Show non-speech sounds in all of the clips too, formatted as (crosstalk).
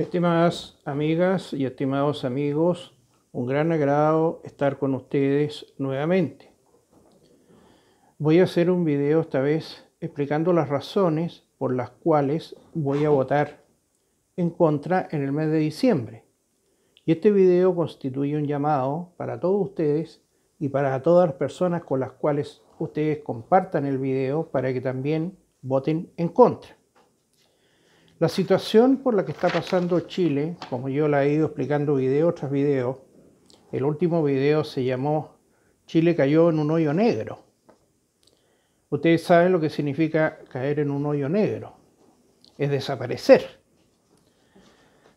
Estimadas amigas y estimados amigos, un gran agrado estar con ustedes nuevamente. Voy a hacer un video esta vez explicando las razones por las cuales voy a votar en contra en el mes de diciembre. Y este video constituye un llamado para todos ustedes y para todas las personas con las cuales ustedes compartan el video para que también voten en contra. La situación por la que está pasando Chile, como yo la he ido explicando video tras video, el último video se llamó Chile cayó en un hoyo negro. Ustedes saben lo que significa caer en un hoyo negro. Es desaparecer.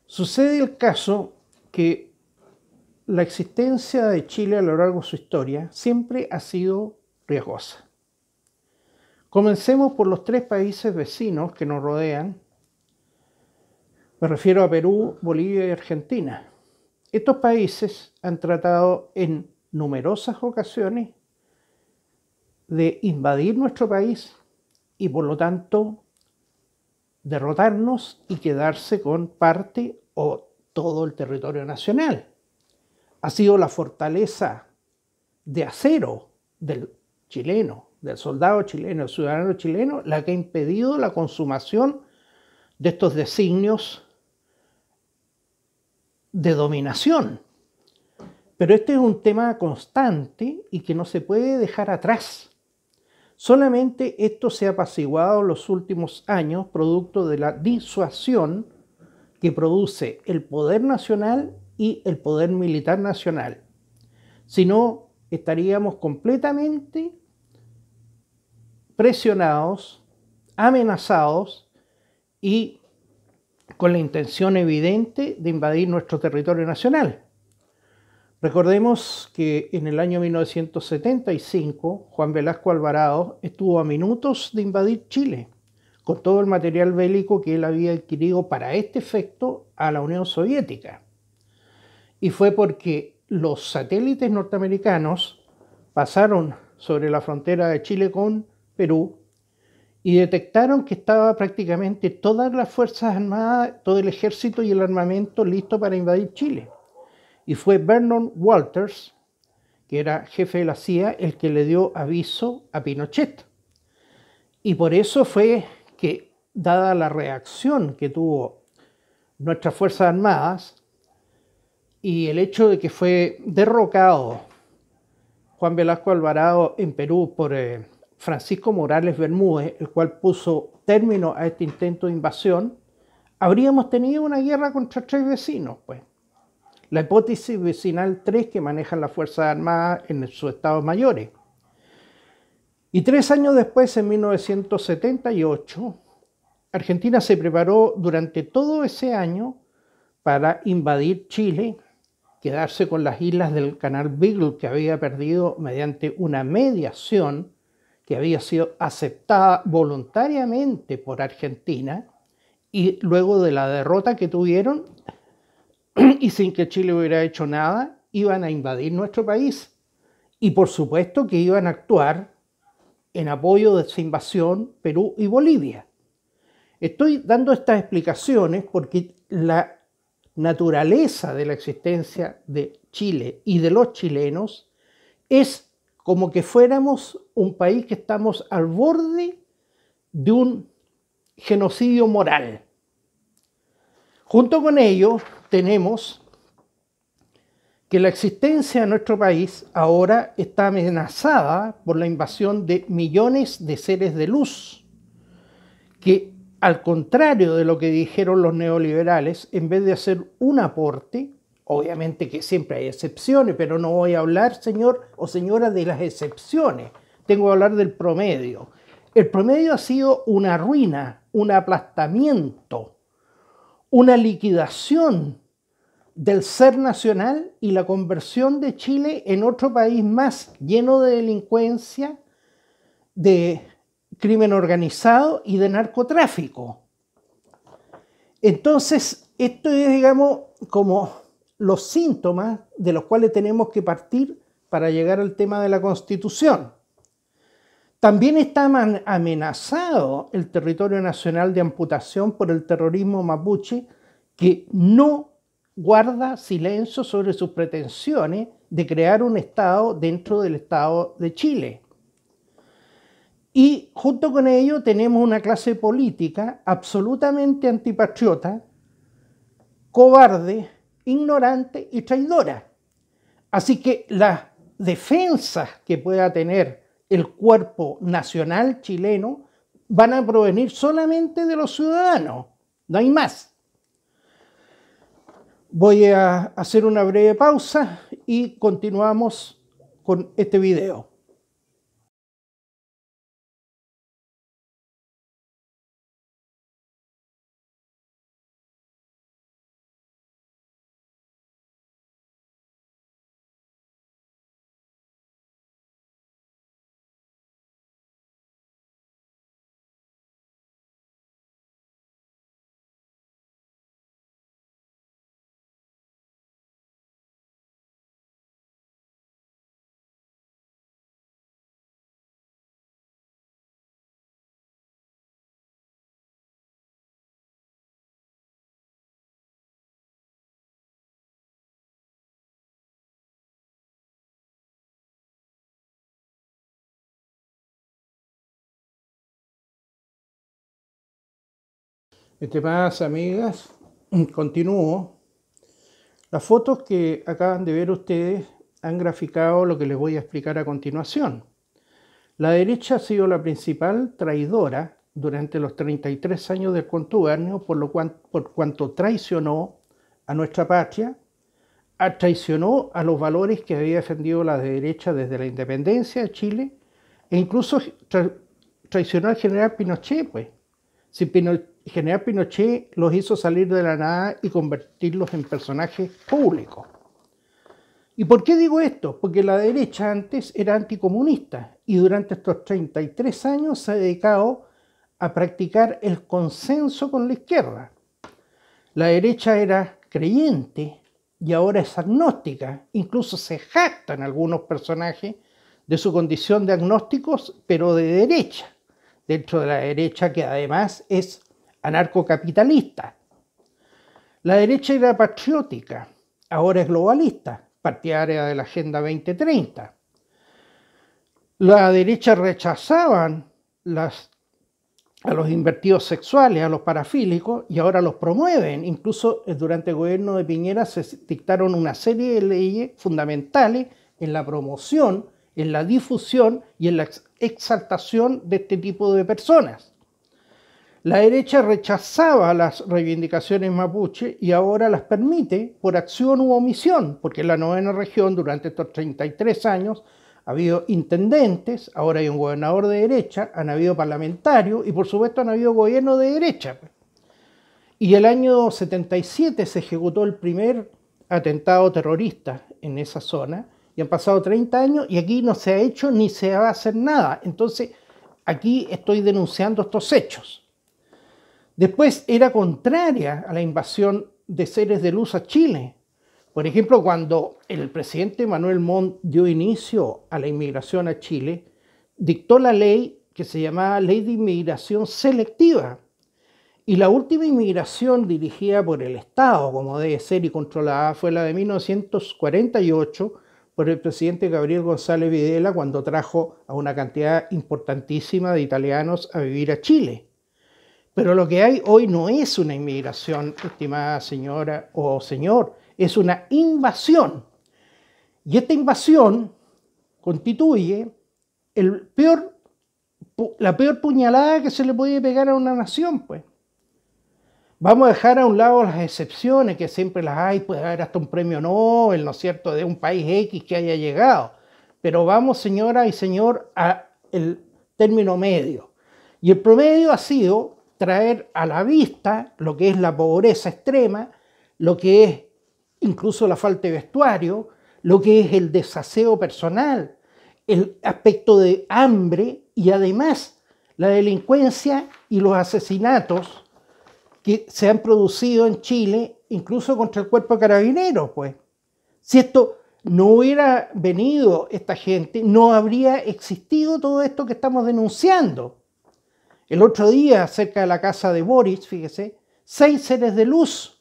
Sucede el caso que la existencia de Chile a lo largo de su historia siempre ha sido riesgosa. Comencemos por los tres países vecinos que nos rodean me refiero a Perú, Bolivia y Argentina. Estos países han tratado en numerosas ocasiones de invadir nuestro país y por lo tanto derrotarnos y quedarse con parte o todo el territorio nacional. Ha sido la fortaleza de acero del chileno, del soldado chileno, del ciudadano chileno, la que ha impedido la consumación de estos designios de dominación. Pero este es un tema constante y que no se puede dejar atrás. Solamente esto se ha apaciguado en los últimos años, producto de la disuasión que produce el poder nacional y el poder militar nacional. Si no, estaríamos completamente presionados, amenazados y con la intención evidente de invadir nuestro territorio nacional. Recordemos que en el año 1975 Juan Velasco Alvarado estuvo a minutos de invadir Chile con todo el material bélico que él había adquirido para este efecto a la Unión Soviética. Y fue porque los satélites norteamericanos pasaron sobre la frontera de Chile con Perú y detectaron que estaba prácticamente todas las Fuerzas Armadas, todo el ejército y el armamento listo para invadir Chile. Y fue Vernon Walters, que era jefe de la CIA, el que le dio aviso a Pinochet. Y por eso fue que, dada la reacción que tuvo nuestras Fuerzas Armadas y el hecho de que fue derrocado Juan Velasco Alvarado en Perú por... Eh, Francisco Morales Bermúdez, el cual puso término a este intento de invasión, habríamos tenido una guerra contra tres vecinos, pues. La hipótesis vecinal 3 que manejan las Fuerzas Armadas en sus estados mayores. Y tres años después, en 1978, Argentina se preparó durante todo ese año para invadir Chile, quedarse con las islas del canal Beagle que había perdido mediante una mediación que había sido aceptada voluntariamente por Argentina y luego de la derrota que tuvieron (clears throat) y sin que Chile hubiera hecho nada, iban a invadir nuestro país. Y por supuesto que iban a actuar en apoyo de esa invasión Perú y Bolivia. Estoy dando estas explicaciones porque la naturaleza de la existencia de Chile y de los chilenos es como que fuéramos un país que estamos al borde de un genocidio moral. Junto con ello tenemos que la existencia de nuestro país ahora está amenazada por la invasión de millones de seres de luz, que al contrario de lo que dijeron los neoliberales, en vez de hacer un aporte, obviamente que siempre hay excepciones, pero no voy a hablar, señor o señora, de las excepciones, tengo que hablar del promedio. El promedio ha sido una ruina, un aplastamiento, una liquidación del ser nacional y la conversión de Chile en otro país más lleno de delincuencia, de crimen organizado y de narcotráfico. Entonces, esto es, digamos, como los síntomas de los cuales tenemos que partir para llegar al tema de la constitución. También está amenazado el territorio nacional de amputación por el terrorismo mapuche que no guarda silencio sobre sus pretensiones de crear un Estado dentro del Estado de Chile. Y junto con ello tenemos una clase política absolutamente antipatriota, cobarde, ignorante y traidora. Así que las defensas que pueda tener el cuerpo nacional chileno van a provenir solamente de los ciudadanos, no hay más. Voy a hacer una breve pausa y continuamos con este video. Estimadas amigas, (clears throat) continúo. Las fotos que acaban de ver ustedes han graficado lo que les voy a explicar a continuación. La derecha ha sido la principal traidora durante los 33 años del contubernio, por, lo cual, por cuanto traicionó a nuestra patria, traicionó a los valores que había defendido la derecha desde la independencia de Chile e incluso traicionó al general Pinochet. Pues. Si Pinochet y General Pinochet los hizo salir de la nada y convertirlos en personajes públicos. ¿Y por qué digo esto? Porque la derecha antes era anticomunista y durante estos 33 años se ha dedicado a practicar el consenso con la izquierda. La derecha era creyente y ahora es agnóstica. Incluso se jactan algunos personajes de su condición de agnósticos, pero de derecha, dentro de la derecha que además es anarcocapitalista. La derecha era patriótica, ahora es globalista, partidaria de la Agenda 2030. La derecha rechazaban a los invertidos sexuales, a los parafílicos, y ahora los promueven. Incluso eh, durante el gobierno de Piñera se dictaron una serie de leyes fundamentales en la promoción, en la difusión y en la exaltación de este tipo de personas. La derecha rechazaba las reivindicaciones mapuche y ahora las permite por acción u omisión, porque en la novena región durante estos 33 años ha habido intendentes, ahora hay un gobernador de derecha, han habido parlamentarios y por supuesto han habido gobiernos de derecha. Y el año 77 se ejecutó el primer atentado terrorista en esa zona y han pasado 30 años y aquí no se ha hecho ni se va a hacer nada. Entonces, aquí estoy denunciando estos hechos. Después era contraria a la invasión de seres de luz a Chile. Por ejemplo, cuando el presidente Manuel Montt dio inicio a la inmigración a Chile, dictó la ley que se llamaba Ley de Inmigración Selectiva. Y la última inmigración dirigida por el Estado, como debe ser, y controlada fue la de 1948 por el presidente Gabriel González Videla cuando trajo a una cantidad importantísima de italianos a vivir a Chile. Pero lo que hay hoy no es una inmigración, estimada señora o señor, es una invasión. Y esta invasión constituye el peor, la peor puñalada que se le puede pegar a una nación, pues. Vamos a dejar a un lado las excepciones, que siempre las hay, puede haber hasta un premio Nobel, ¿no es cierto?, de un país X que haya llegado. Pero vamos, señora y señor, al término medio. Y el promedio ha sido traer a la vista lo que es la pobreza extrema, lo que es incluso la falta de vestuario, lo que es el desaseo personal, el aspecto de hambre y además la delincuencia y los asesinatos que se han producido en Chile, incluso contra el cuerpo carabinero. pues. Si esto no hubiera venido esta gente, no habría existido todo esto que estamos denunciando. El otro día, cerca de la casa de Boris, fíjese, seis seres de luz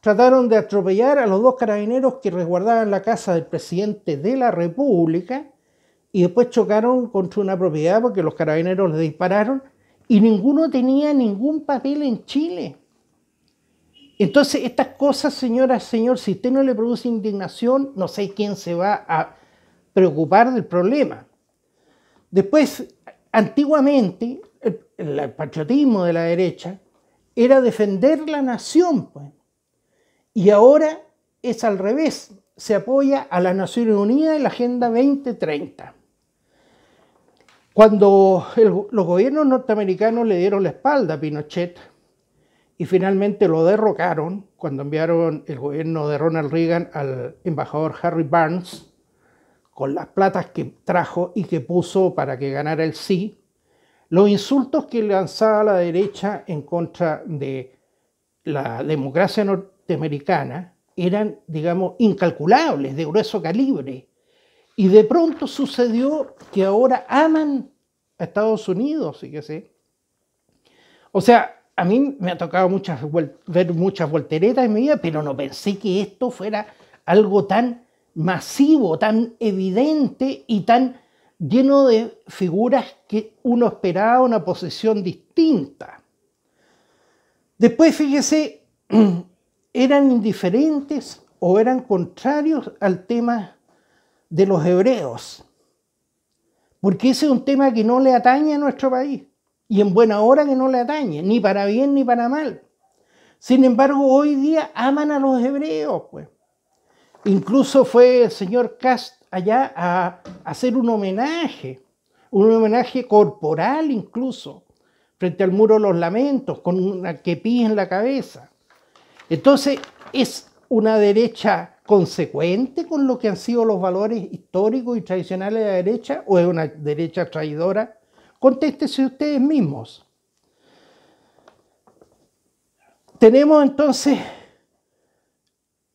trataron de atropellar a los dos carabineros que resguardaban la casa del presidente de la República y después chocaron contra una propiedad porque los carabineros le dispararon y ninguno tenía ningún papel en Chile. Entonces, estas cosas, y señor, si usted no le produce indignación, no sé quién se va a preocupar del problema. Después, antiguamente, el, patriotismo de la derecha era defender la nación. Pues. Y ahora es al revés, se apoya a las Naciones Unidas en la Agenda 2030. Cuando los gobiernos norteamericanos le dieron la espalda a Pinochet y finalmente lo derrocaron, cuando enviaron el gobierno de Ronald Reagan al embajador Harry Barnes, con las platas que trajo y que puso para que ganara el sí, los insultos que lanzaba la derecha en contra de la democracia norteamericana eran, digamos, incalculables, de grueso calibre. Y de pronto sucedió que ahora aman a Estados Unidos, sí que sé. O sea, a mí me ha tocado muchas, ver muchas volteretas en mi vida, pero no pensé que esto fuera algo tan masivo, tan evidente y tan lleno de figuras que uno esperaba una posesión distinta. Después, fíjese, (clears throat) eran indiferentes o eran contrarios al tema de los hebreos, porque ese es un tema que no le atañe a nuestro país, y en buena hora que no le atañe, ni para bien ni para mal. Sin embargo, hoy día aman a los hebreos, pues. Incluso fue el señor Castro, allá a hacer un homenaje, un homenaje corporal incluso, frente al muro de los lamentos, con una kepí en la cabeza. Entonces, es una derecha consecuente con lo que han sido los valores históricos y tradicionales de la derecha o es una derecha traidora? Contéstese ustedes mismos. Tenemos entonces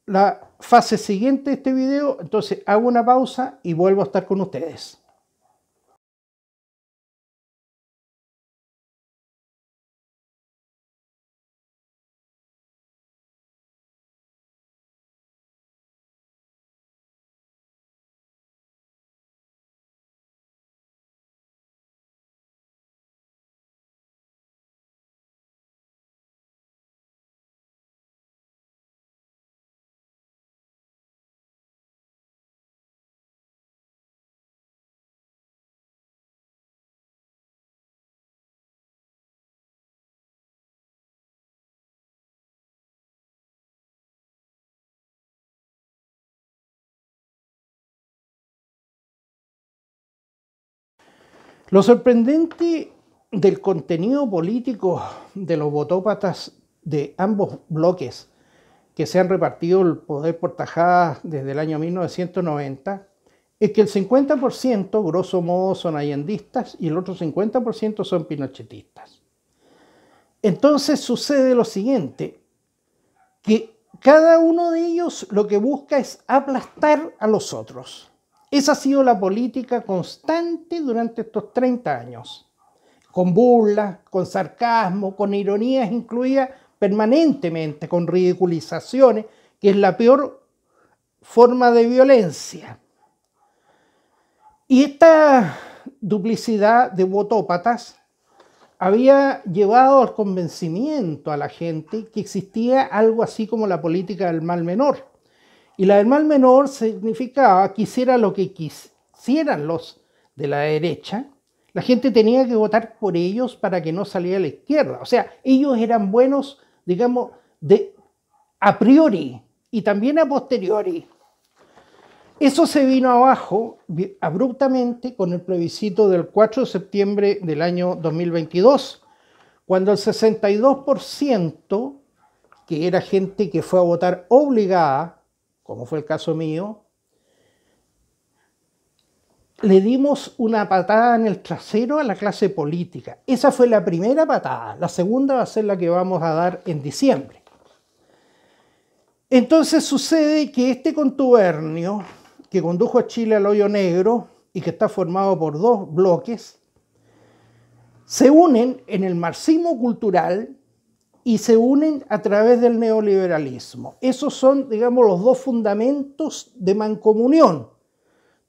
la fase siguiente de este video, entonces hago una pausa y vuelvo a estar con ustedes. Lo sorprendente del contenido político de los votópatas de ambos bloques que se han repartido el poder por tajada desde el año 1990 es que el 50% grosso modo son allendistas y el otro 50% son pinochetistas. Entonces sucede lo siguiente, que cada uno de ellos lo que busca es aplastar a los otros. Esa ha sido la política constante durante estos 30 años, con burlas, con sarcasmo, con ironías incluidas permanentemente, con ridiculizaciones, que es la peor forma de violencia. Y esta duplicidad de botópatas había llevado al convencimiento a la gente que existía algo así como la política del mal menor y la del mal menor significaba ah, quisiera lo que quisieran los de la derecha, la gente tenía que votar por ellos para que no saliera a la izquierda. O sea, ellos eran buenos, digamos, de a priori y también a posteriori. Eso se vino abajo abruptamente con el plebiscito del 4 de septiembre del año 2022, cuando el 62%, que era gente que fue a votar obligada, como fue el caso mío, le dimos una patada en el trasero a la clase política. Esa fue la primera patada. La segunda va a ser la que vamos a dar en diciembre. Entonces sucede que este contubernio que condujo a Chile al hoyo negro y que está formado por dos bloques, se unen en el marxismo cultural y se unen a través del neoliberalismo. Esos son, digamos, los dos fundamentos de mancomunión,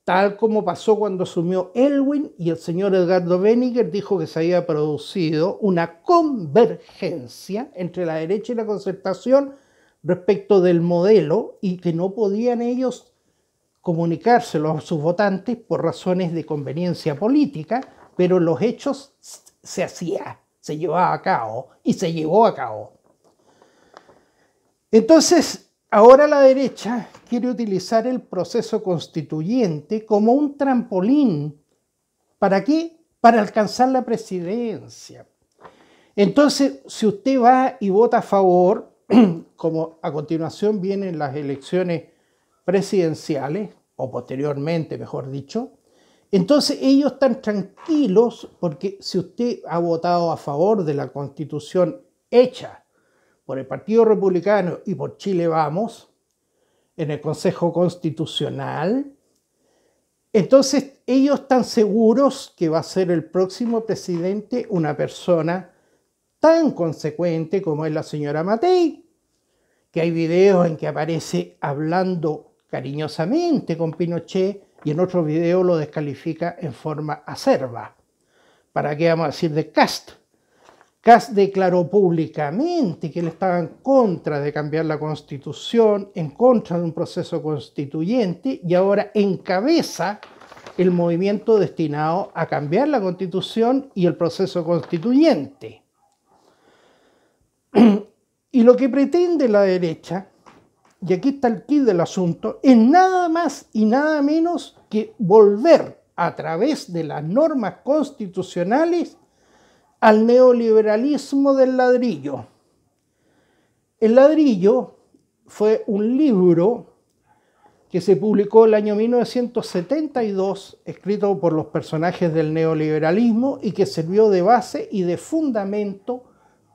tal como pasó cuando asumió Elwin y el señor Edgardo Benninger dijo que se había producido una convergencia entre la derecha y la concertación respecto del modelo y que no podían ellos comunicárselo a sus votantes por razones de conveniencia política, pero los hechos se hacía se llevaba a cabo y se llevó a cabo. Entonces, ahora la derecha quiere utilizar el proceso constituyente como un trampolín. ¿Para qué? Para alcanzar la presidencia. Entonces, si usted va y vota a favor, (clears throat) como a continuación vienen las elecciones presidenciales, o posteriormente, mejor dicho, entonces ellos están tranquilos porque si usted ha votado a favor de la constitución hecha por el Partido Republicano y por Chile Vamos en el Consejo Constitucional, entonces ellos están seguros que va a ser el próximo presidente una persona tan consecuente como es la señora Matei, que hay videos en que aparece hablando cariñosamente con Pinochet y en otro video lo descalifica en forma acerba. ¿Para qué vamos a decir de Cast? Cast declaró públicamente que él estaba en contra de cambiar la constitución, en contra de un proceso constituyente y ahora encabeza el movimiento destinado a cambiar la constitución y el proceso constituyente. (clears throat) Y lo que pretende la derecha y aquí está el kit del asunto, es nada más y nada menos que volver a través de las normas constitucionales al neoliberalismo del ladrillo. El ladrillo fue un libro que se publicó el año 1972, escrito por los personajes del neoliberalismo y que sirvió de base y de fundamento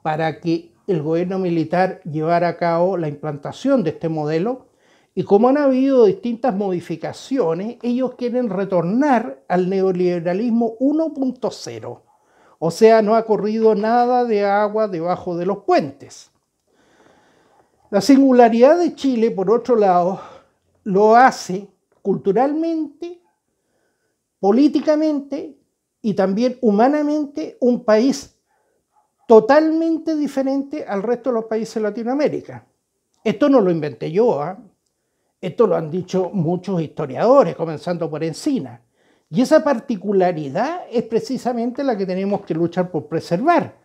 para que el gobierno militar llevar a cabo la implantación de este modelo y como han habido distintas modificaciones, ellos quieren retornar al neoliberalismo 1.0. O sea, no ha corrido nada de agua debajo de los puentes. La singularidad de Chile, por otro lado, lo hace culturalmente, políticamente y también humanamente un país totalmente diferente al resto de los países de Latinoamérica. Esto no lo inventé yo, ¿ah? esto lo han dicho muchos historiadores, comenzando por Encina. Y esa particularidad es precisamente la que tenemos que luchar por preservar.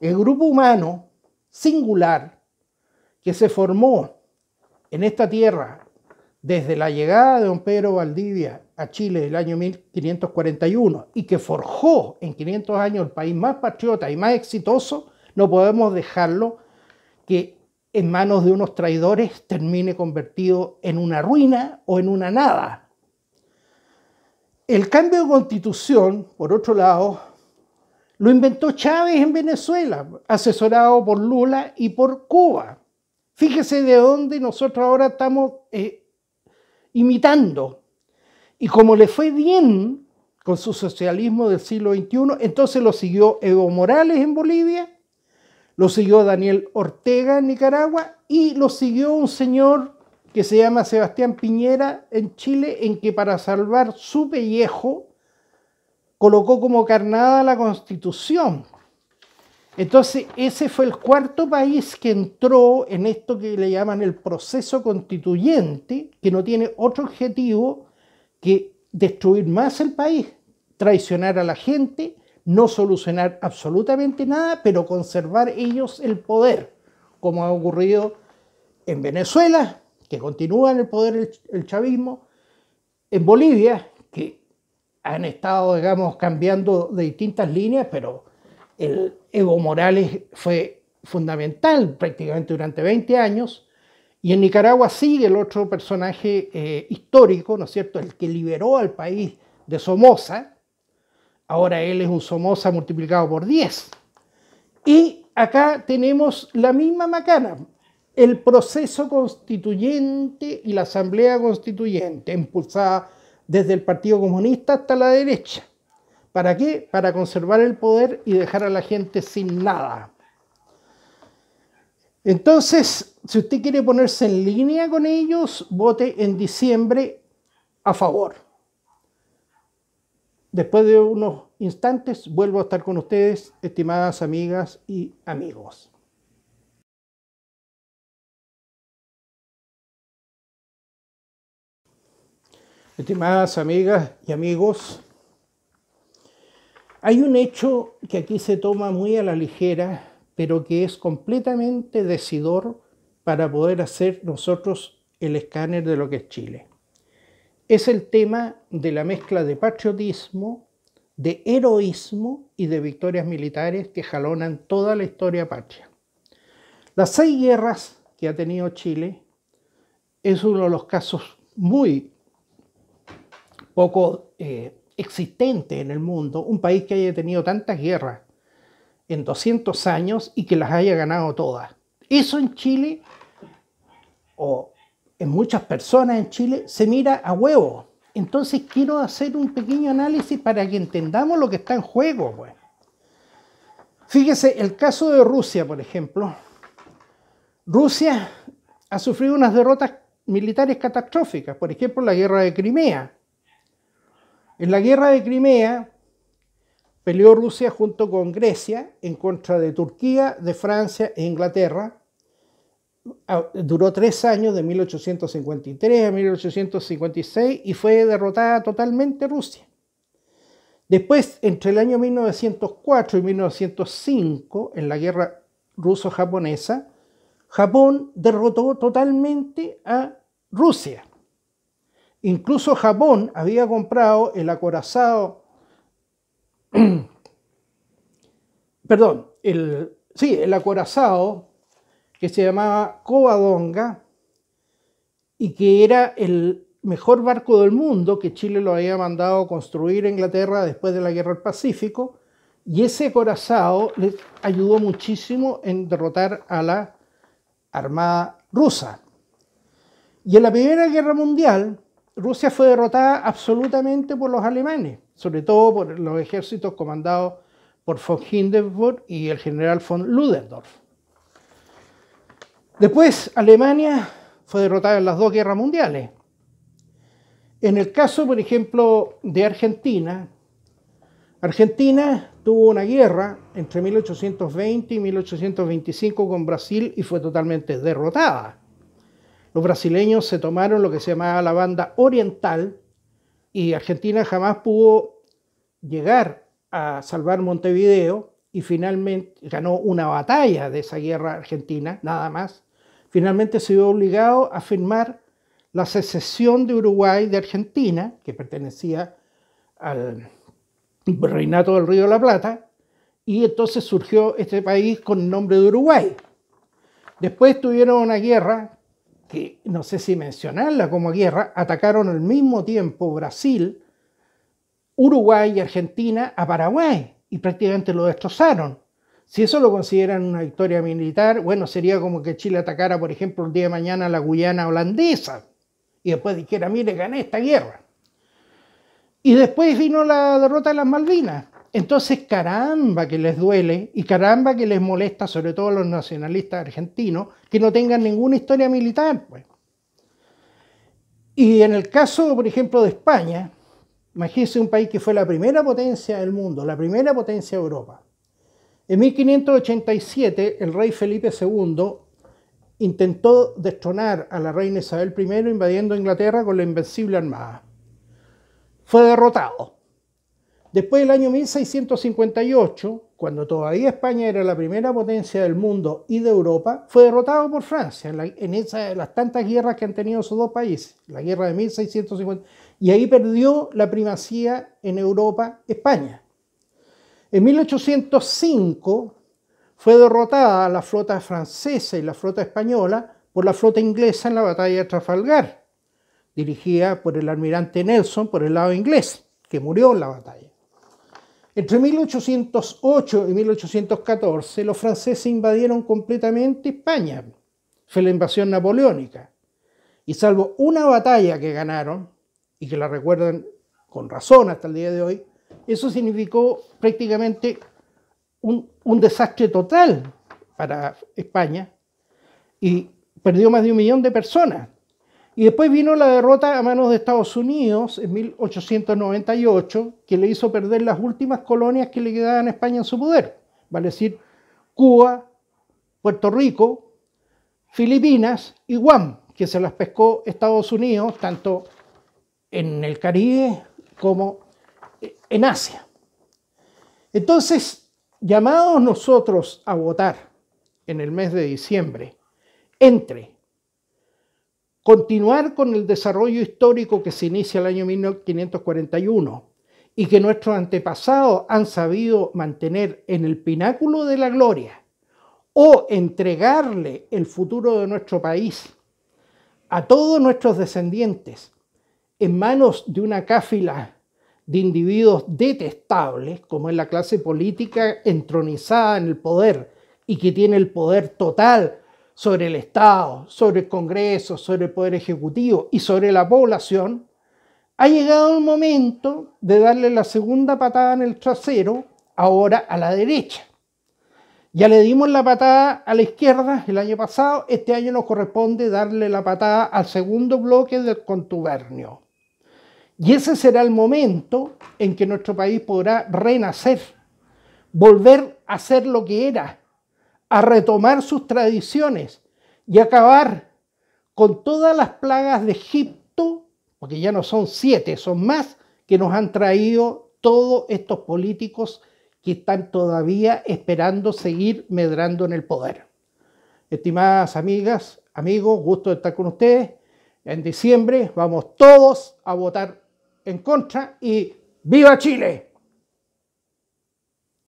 El grupo humano singular que se formó en esta tierra desde la llegada de don Pedro Valdivia a Chile el año 1541 y que forjó en 500 años el país más patriota y más exitoso, no podemos dejarlo que en manos de unos traidores termine convertido en una ruina o en una nada. El cambio de constitución, por otro lado, lo inventó Chávez en Venezuela, asesorado por Lula y por Cuba. Fíjese de dónde nosotros ahora estamos eh, imitando. Y como le fue bien con su socialismo del siglo XXI, entonces lo siguió Evo Morales en Bolivia, lo siguió Daniel Ortega en Nicaragua y lo siguió un señor que se llama Sebastián Piñera en Chile, en que para salvar su pellejo colocó como carnada la constitución entonces, ese fue el cuarto país que entró en esto que le llaman el proceso constituyente, que no tiene otro objetivo que destruir más el país, traicionar a la gente, no solucionar absolutamente nada, pero conservar ellos el poder, como ha ocurrido en Venezuela, que continúa en el poder el, chavismo, en Bolivia, que han estado, digamos, cambiando de distintas líneas, pero el Evo Morales fue fundamental prácticamente durante 20 años, y en Nicaragua sigue el otro personaje eh, histórico, ¿no es cierto?, el que liberó al país de Somoza, ahora él es un Somoza multiplicado por 10. Y acá tenemos la misma macana, el proceso constituyente y la asamblea constituyente, impulsada desde el Partido Comunista hasta la derecha. ¿Para qué? Para conservar el poder y dejar a la gente sin nada. Entonces, si usted quiere ponerse en línea con ellos, vote en diciembre a favor. Después de unos instantes vuelvo a estar con ustedes, estimadas amigas y amigos. Estimadas amigas y amigos, hay un hecho que aquí se toma muy a la ligera, pero que es completamente decidor para poder hacer nosotros el escáner de lo que es Chile. Es el tema de la mezcla de patriotismo, de heroísmo y de victorias militares que jalonan toda la historia patria. Las seis guerras que ha tenido Chile es uno de los casos muy poco eh, existente en el mundo, un país que haya tenido tantas guerras en 200 años y que las haya ganado todas. Eso en Chile, o en muchas personas en Chile, se mira a huevo. Entonces quiero hacer un pequeño análisis para que entendamos lo que está en juego. Pues. Fíjese, el caso de Rusia, por ejemplo. Rusia ha sufrido unas derrotas militares catastróficas, por ejemplo la guerra de Crimea, en la guerra de Crimea peleó Rusia junto con Grecia en contra de Turquía, de Francia e Inglaterra. Ah, duró tres años, de 1853 a 1856, y fue derrotada totalmente Rusia. Después, entre el año 1904 y 1905, en la guerra ruso-japonesa, Japón derrotó totalmente a Rusia. Incluso Japón había comprado el acorazado, (clears throat) perdón, el, sí, el acorazado que se llamaba Covadonga y que era el mejor barco del mundo que Chile lo había mandado construir a Inglaterra después de la Guerra del Pacífico y ese acorazado les ayudó muchísimo en derrotar a la Armada rusa. Y en la Primera Guerra Mundial, Rusia fue derrotada absolutamente por los alemanes, sobre todo por los ejércitos comandados por von Hindenburg y el general von Ludendorff. Después, Alemania fue derrotada en las dos guerras mundiales. En el caso, por ejemplo, de Argentina, Argentina tuvo una guerra entre 1820 y 1825 con Brasil y fue totalmente derrotada. Los brasileños se tomaron lo que se llamaba la banda oriental y Argentina jamás pudo llegar a salvar Montevideo y finalmente ganó una batalla de esa guerra argentina, nada más. Finalmente se vio obligado a firmar la secesión de Uruguay de Argentina, que pertenecía al reinato del Río de la Plata, y entonces surgió este país con el nombre de Uruguay. Después tuvieron una guerra que no sé si mencionarla como guerra, atacaron al mismo tiempo Brasil, Uruguay y Argentina a Paraguay y prácticamente lo destrozaron. Si eso lo consideran una victoria militar, bueno, sería como que Chile atacara, por ejemplo, el día de mañana a la Guyana holandesa y después dijera, mire, gané esta guerra. Y después vino la derrota de las Malvinas. Entonces, caramba que les duele y caramba que les molesta, sobre todo a los nacionalistas argentinos, que no tengan ninguna historia militar. Pues. Y en el caso, por ejemplo, de España, imagínense un país que fue la primera potencia del mundo, la primera potencia de Europa. En 1587, el rey Felipe II intentó destronar a la reina Isabel I invadiendo Inglaterra con la invencible armada. Fue derrotado Después del año 1658, cuando todavía España era la primera potencia del mundo y de Europa, fue derrotado por Francia en, las tantas guerras que han tenido esos dos países, la guerra de 1650, y ahí perdió la primacía en Europa España. En 1805 fue derrotada la flota francesa y la flota española por la flota inglesa en la batalla de Trafalgar, dirigida por el almirante Nelson por el lado inglés, que murió en la batalla. Entre 1808 y 1814 los franceses invadieron completamente España. Fue la invasión napoleónica. Y salvo una batalla que ganaron, y que la recuerdan con razón hasta el día de hoy, eso significó prácticamente un, desastre total para España y perdió más de un millón de personas. Y después vino la derrota a manos de Estados Unidos en 1898, que le hizo perder las últimas colonias que le quedaban a España en su poder, vale decir, Cuba, Puerto Rico, Filipinas y Guam, que se las pescó Estados Unidos tanto en el Caribe como en Asia. Entonces, llamados nosotros a votar en el mes de diciembre entre continuar con el desarrollo histórico que se inicia el año 1541 y que nuestros antepasados han sabido mantener en el pináculo de la gloria o entregarle el futuro de nuestro país a todos nuestros descendientes en manos de una cáfila de individuos detestables, como es la clase política entronizada en el poder y que tiene el poder total sobre el Estado, sobre el Congreso, sobre el Poder Ejecutivo y sobre la población, ha llegado el momento de darle la segunda patada en el trasero, ahora a la derecha. Ya le dimos la patada a la izquierda el año pasado, este año nos corresponde darle la patada al segundo bloque del contubernio. Y ese será el momento en que nuestro país podrá renacer, volver a ser lo que era, a retomar sus tradiciones y acabar con todas las plagas de Egipto, porque ya no son siete, son más, que nos han traído todos estos políticos que están todavía esperando seguir medrando en el poder. Estimadas amigas, amigos, gusto de estar con ustedes. En diciembre vamos todos a votar en contra y ¡viva Chile!